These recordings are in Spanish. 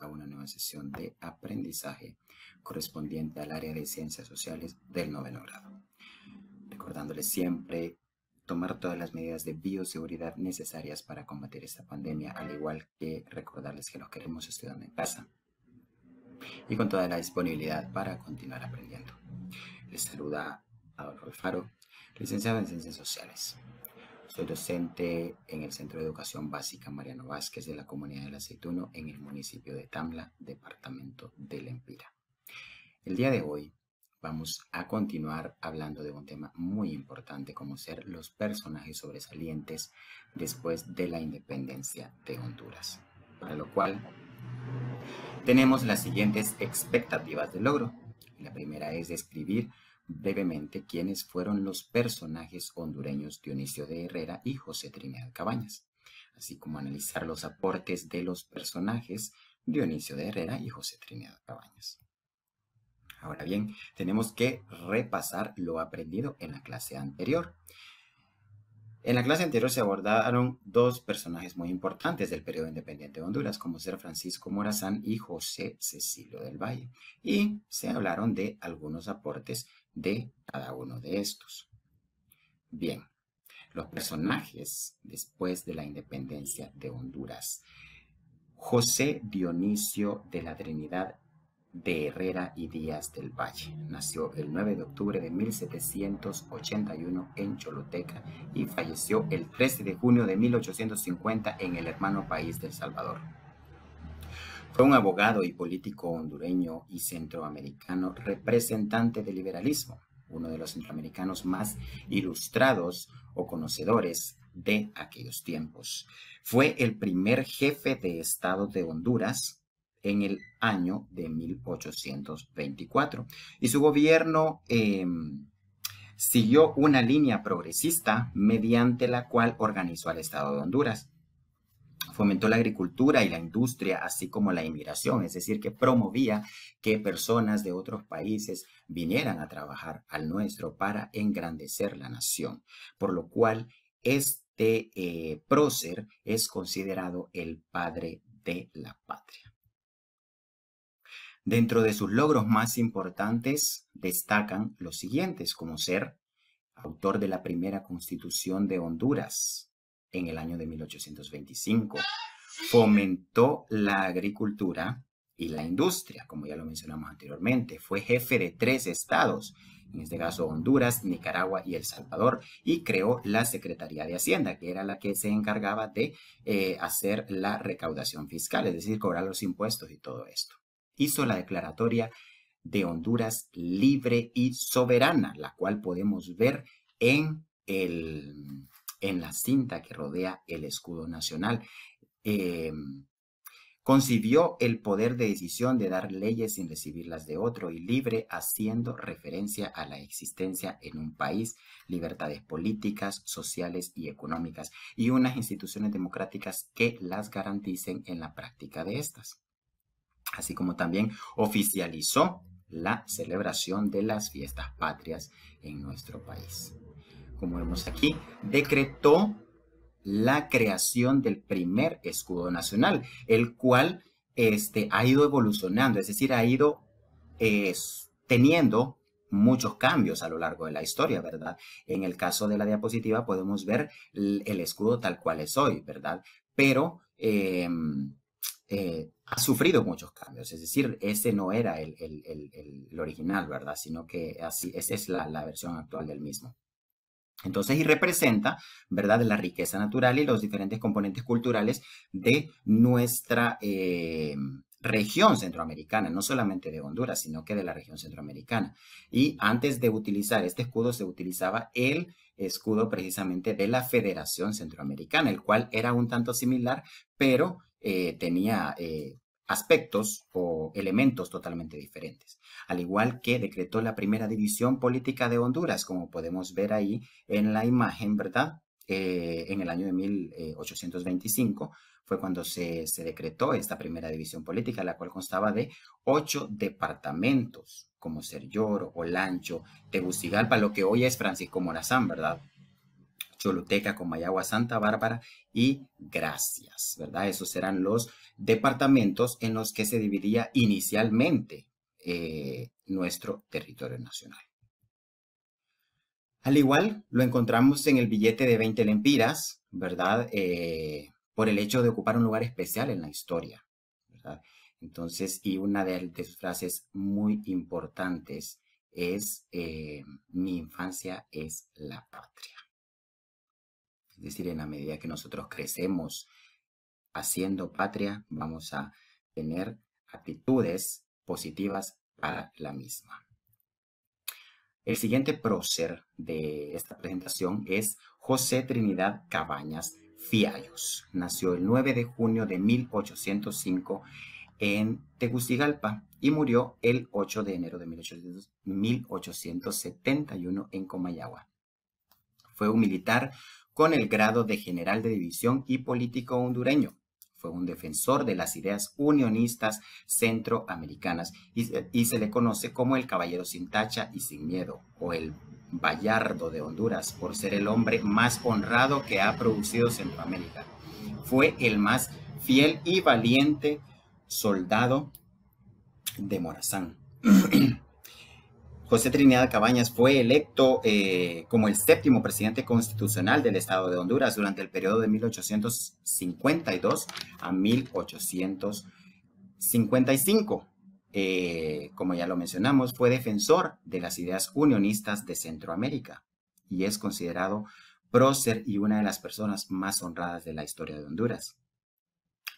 a una nueva sesión de aprendizaje correspondiente al área de ciencias sociales del noveno grado. Recordándoles siempre tomar todas las medidas de bioseguridad necesarias para combatir esta pandemia, al igual que recordarles que los queremos estudiando en casa y con toda la disponibilidad para continuar aprendiendo. Les saluda Adolfo Alfaro, licenciado en Ciencias Sociales. Soy docente en el Centro de Educación Básica Mariano Vázquez de la Comunidad del Aceituno en el municipio de Tamla, departamento de Empira. El día de hoy vamos a continuar hablando de un tema muy importante como ser los personajes sobresalientes después de la independencia de Honduras. Para lo cual tenemos las siguientes expectativas de logro. La primera es describir brevemente quiénes fueron los personajes hondureños Dionisio de Herrera y José Trinidad Cabañas, así como analizar los aportes de los personajes Dionisio de Herrera y José Trinidad Cabañas. Ahora bien, tenemos que repasar lo aprendido en la clase anterior. En la clase anterior se abordaron dos personajes muy importantes del periodo independiente de Honduras, como ser Francisco Morazán y José Cecilio del Valle, y se hablaron de algunos aportes de cada uno de estos. Bien, los personajes después de la independencia de Honduras. José Dionisio de la Trinidad de Herrera y Díaz del Valle. Nació el 9 de octubre de 1781 en Choloteca y falleció el 13 de junio de 1850 en el hermano país del Salvador. Fue un abogado y político hondureño y centroamericano, representante del liberalismo, uno de los centroamericanos más ilustrados o conocedores de aquellos tiempos. Fue el primer jefe de Estado de Honduras en el año de 1824 y su gobierno em, siguió una línea progresista mediante la cual organizó al Estado de Honduras fomentó la agricultura y la industria, así como la inmigración, es decir, que promovía que personas de otros países vinieran a trabajar al nuestro para engrandecer la nación, por lo cual este eh, prócer es considerado el padre de la patria. Dentro de sus logros más importantes destacan los siguientes, como ser autor de la primera constitución de Honduras, en el año de 1825. Fomentó la agricultura y la industria, como ya lo mencionamos anteriormente. Fue jefe de tres estados, en este caso Honduras, Nicaragua y El Salvador, y creó la Secretaría de Hacienda, que era la que se encargaba de eh, hacer la recaudación fiscal, es decir, cobrar los impuestos y todo esto. Hizo la declaratoria de Honduras libre y soberana, la cual podemos ver en el en la cinta que rodea el escudo nacional. Em, concibió el poder de decisión de dar leyes sin recibirlas de otro y libre haciendo referencia a la existencia en un país, libertades políticas, sociales y económicas y unas instituciones democráticas que las garanticen en la práctica de estas. Así como también oficializó la celebración de las fiestas patrias en nuestro país como vemos aquí, decretó la creación del primer escudo nacional, el cual este, ha ido evolucionando, es decir, ha ido teniendo muchos cambios a lo largo de la historia, ¿verdad? En el caso de la diapositiva podemos ver el, escudo tal cual es hoy, ¿verdad? Pero em, eh, ha sufrido muchos cambios, es decir, ese no era el, original, ¿verdad? Sino que así, esa es la versión actual del mismo. Entonces, y representa, ¿verdad?, la riqueza natural y los diferentes componentes culturales de nuestra eh, región centroamericana, no solamente de Honduras, sino que de la región centroamericana. Y antes de utilizar este escudo, se utilizaba el escudo precisamente de la Federación Centroamericana, el cual era un tanto similar, pero eh, tenía eh, aspectos o elementos totalmente diferentes, al igual que decretó la primera división política de Honduras, como podemos ver ahí en la imagen, ¿verdad? Eh, en el año de 1825 fue cuando se, se decretó esta primera división política, la cual constaba de ocho departamentos, como Serlloro, Olancho, Tegucigalpa, lo que hoy es Francisco Morazán, ¿verdad? Choluteca, Comayagua, Santa Bárbara y Gracias, ¿verdad? Esos serán los departamentos en los que se dividía inicialmente eh, nuestro territorio nacional. Al igual, lo encontramos en el billete de 20 lempiras, ¿verdad? Eh, por el hecho de ocupar un lugar especial en la historia, ¿verdad? Entonces, y una de, sus frases muy importantes es, eh, mi infancia es la patria. Es decir, en la medida que nosotros crecemos haciendo patria, vamos a tener actitudes positivas para la misma. El siguiente prócer de esta presentación es José Trinidad Cabañas Fiallos. Nació el 9 de junio de 1805 en Tegucigalpa y murió el 8 de enero de 1871 en Comayagua. Fue un militar con el grado de general de división y político hondureño. Fue un defensor de las ideas unionistas centroamericanas y, se le conoce como el caballero sin tacha y sin miedo o el Bayardo de Honduras por ser el hombre más honrado que ha producido Centroamérica. Fue el más fiel y valiente soldado de Morazán. José Trinidad Cabañas fue electo eh, como el séptimo presidente constitucional del Estado de Honduras durante el periodo de 1852 a 1855. Eh, como ya lo mencionamos, fue defensor de las ideas unionistas de Centroamérica y es considerado prócer y una de las personas más honradas de la historia de Honduras.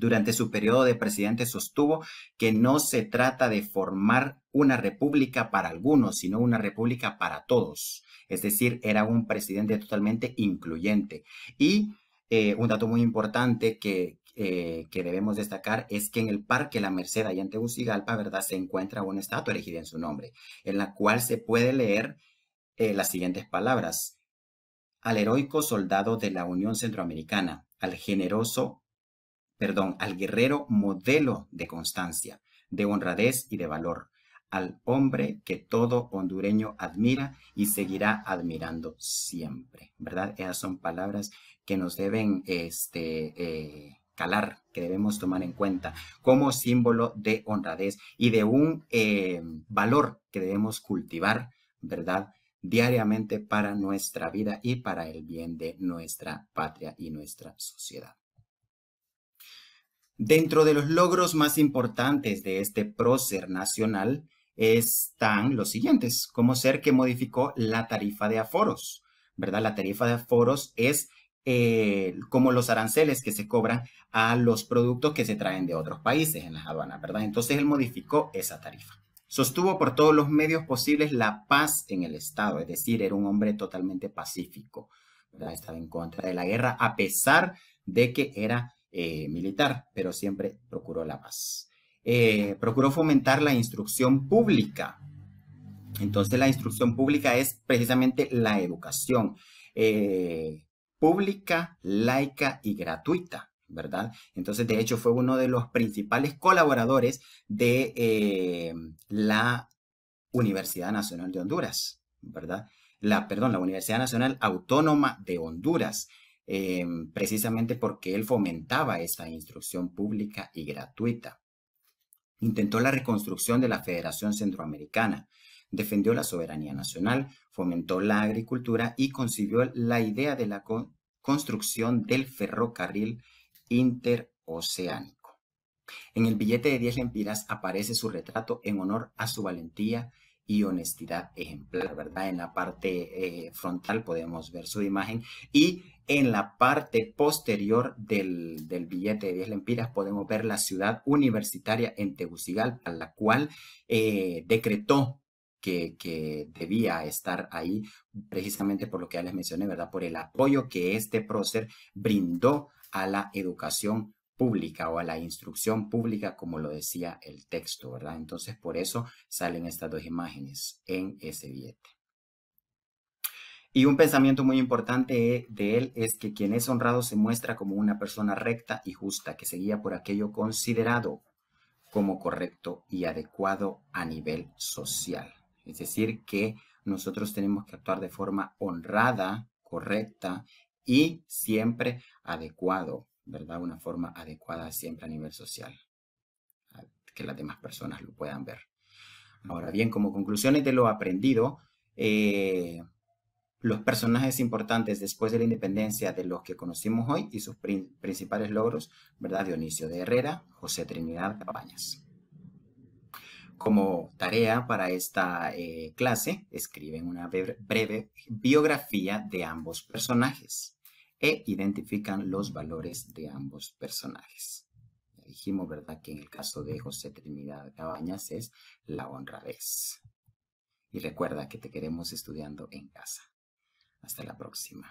Durante su periodo de presidente sostuvo que no se trata de formar una república para algunos, sino una república para todos. Es decir, era un presidente totalmente incluyente. Y eh, un dato muy importante eh, que, debemos destacar es que en el Parque La Merced, allá en Tegucigalpa, ¿verdad? Se encuentra una estatua erigida en su nombre, en la cual se puede leer eh, las siguientes palabras. Al heroico soldado de la Unión Centroamericana, al generoso perdón, al guerrero modelo de constancia, de honradez y de valor, al hombre que todo hondureño admira y seguirá admirando siempre, ¿verdad? Esas son palabras que nos deben este, eh, calar, que debemos tomar en cuenta como símbolo de honradez y de un eh, valor que debemos cultivar, ¿verdad? diariamente para nuestra vida y para el bien de nuestra patria y nuestra sociedad. Dentro de los logros más importantes de este prócer nacional están los siguientes, como ser que modificó la tarifa de aforos, ¿verdad? La tarifa de aforos es eh, como los aranceles que se cobran a los productos que se traen de otros países en las aduanas, ¿verdad? Entonces él modificó esa tarifa. Sostuvo por todos los medios posibles la paz en el Estado, es decir, era un hombre totalmente pacífico, ¿verdad? Estaba en contra de la guerra, a pesar de que era eh, militar, pero siempre procuró la paz. Eh, procuró fomentar la instrucción pública. Entonces la instrucción pública es precisamente la educación eh, pública, laica y gratuita, ¿verdad? Entonces de hecho fue uno de los principales colaboradores de la Universidad Nacional de Honduras, ¿verdad? La, perdón, la Universidad Nacional Autónoma de Honduras. Em, precisamente porque él fomentaba esta instrucción pública y gratuita. Intentó la reconstrucción de la Federación Centroamericana, defendió la soberanía nacional, fomentó la agricultura y concibió la idea de la construcción del ferrocarril interoceánico. En el billete de 10 lempiras aparece su retrato en honor a su valentía y honestidad ejemplar, ¿verdad? En la parte eh, frontal podemos ver su imagen y en la parte posterior del, billete de 10 lempiras podemos ver la ciudad universitaria en Tegucigalpa, la cual eh, decretó que, que, debía estar ahí precisamente por lo que ya les mencioné, ¿verdad? Por el apoyo que este prócer brindó a la educación pública o a la instrucción pública, como lo decía el texto, ¿verdad? Entonces, por eso salen estas dos imágenes en ese billete. Y un pensamiento muy importante eh, de él es que quien es honrado se muestra como una persona recta y justa, que se guía por aquello considerado como correcto y adecuado a nivel social. Es decir, que nosotros tenemos que actuar de forma honrada, correcta y siempre adecuado ¿verdad? Una forma adecuada siempre a nivel social, que las demás personas lo puedan ver. Ahora bien, como conclusiones de lo aprendido, eh, los personajes importantes después de la independencia de los que conocimos hoy y sus principales logros, ¿verdad? Dionisio de Herrera, José Trinidad Cabañas. Como tarea para esta eh, clase, escriben una breve biografía de ambos personajes e identifican los valores de ambos personajes. dijimos, ¿verdad?, que en el caso de José Trinidad Cabañas es la honradez. Y recuerda que te queremos estudiando en casa. Hasta la próxima.